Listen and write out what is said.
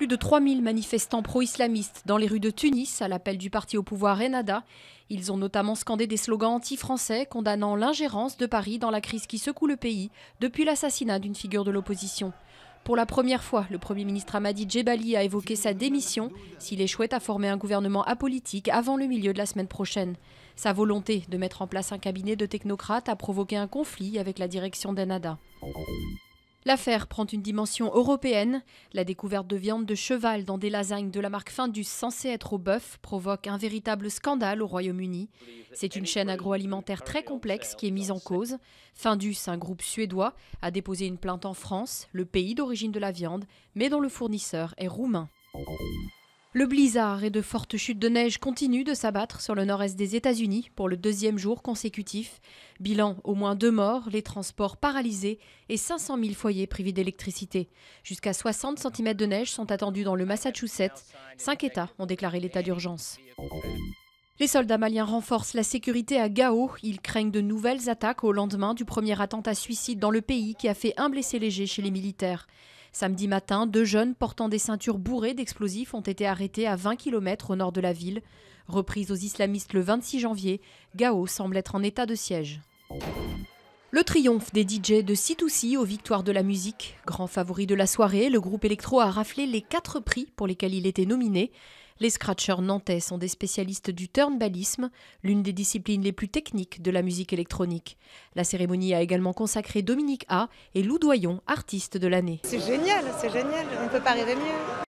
Plus de 3000 manifestants pro-islamistes dans les rues de Tunis à l'appel du parti au pouvoir Ennahda. Ils ont notamment scandé des slogans anti-français condamnant l'ingérence de Paris dans la crise qui secoue le pays depuis l'assassinat d'une figure de l'opposition. Pour la première fois, le Premier ministre Hamadi Jebali a évoqué sa démission s'il échouait à former un gouvernement apolitique avant le milieu de la semaine prochaine. Sa volonté de mettre en place un cabinet de technocrates a provoqué un conflit avec la direction d'Ennahda. L'affaire prend une dimension européenne. La découverte de viande de cheval dans des lasagnes de la marque Findus censée être au bœuf provoque un véritable scandale au Royaume-Uni. C'est une chaîne agroalimentaire très complexe qui est mise en cause. Findus, un groupe suédois, a déposé une plainte en France, le pays d'origine de la viande, mais dont le fournisseur est roumain. Le blizzard et de fortes chutes de neige continuent de s'abattre sur le nord-est des États-Unis pour le deuxième jour consécutif. Bilan au moins deux morts, les transports paralysés et 500 000 foyers privés d'électricité. Jusqu'à 60 cm de neige sont attendus dans le Massachusetts. Cinq États ont déclaré l'état d'urgence. Les soldats maliens renforcent la sécurité à Gao. Ils craignent de nouvelles attaques au lendemain du premier attentat suicide dans le pays qui a fait un blessé léger chez les militaires. Samedi matin, deux jeunes portant des ceintures bourrées d'explosifs ont été arrêtés à 20 km au nord de la ville. Reprise aux islamistes le 26 janvier, Gao semble être en état de siège. Le triomphe des DJ de C2C aux victoires de la musique. Grand favori de la soirée, le groupe électro a raflé les quatre prix pour lesquels il était nominé. Les scratchers nantais sont des spécialistes du turnbalisme, l'une des disciplines les plus techniques de la musique électronique. La cérémonie a également consacré Dominique A et Lou Doyon, artiste de l'année. C'est génial, c'est génial, on ne peut pas rêver mieux.